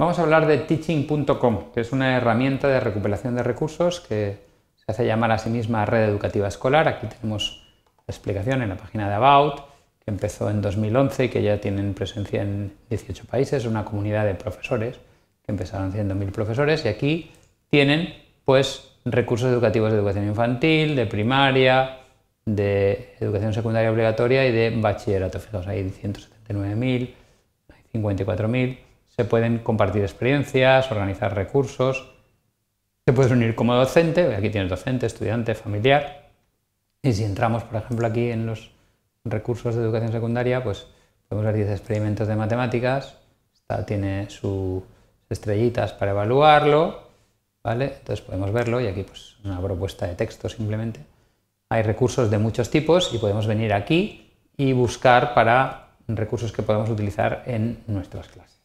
Vamos a hablar de teaching.com, que es una herramienta de recuperación de recursos que se hace llamar a sí misma Red Educativa Escolar. Aquí tenemos la explicación en la página de About, que empezó en 2011 y que ya tienen presencia en 18 países, una comunidad de profesores, que empezaron siendo mil profesores, y aquí tienen pues recursos educativos de educación infantil, de primaria, de educación secundaria obligatoria y de bachillerato. Fijaos, hay 179.000, hay 54.000 se pueden compartir experiencias, organizar recursos, se puedes unir como docente, aquí tienes docente, estudiante, familiar, y si entramos, por ejemplo, aquí en los recursos de educación secundaria, pues podemos ver 10 experimentos de matemáticas, Esta tiene sus estrellitas para evaluarlo, ¿vale? Entonces podemos verlo y aquí pues una propuesta de texto simplemente. Hay recursos de muchos tipos y podemos venir aquí y buscar para recursos que podemos utilizar en nuestras clases.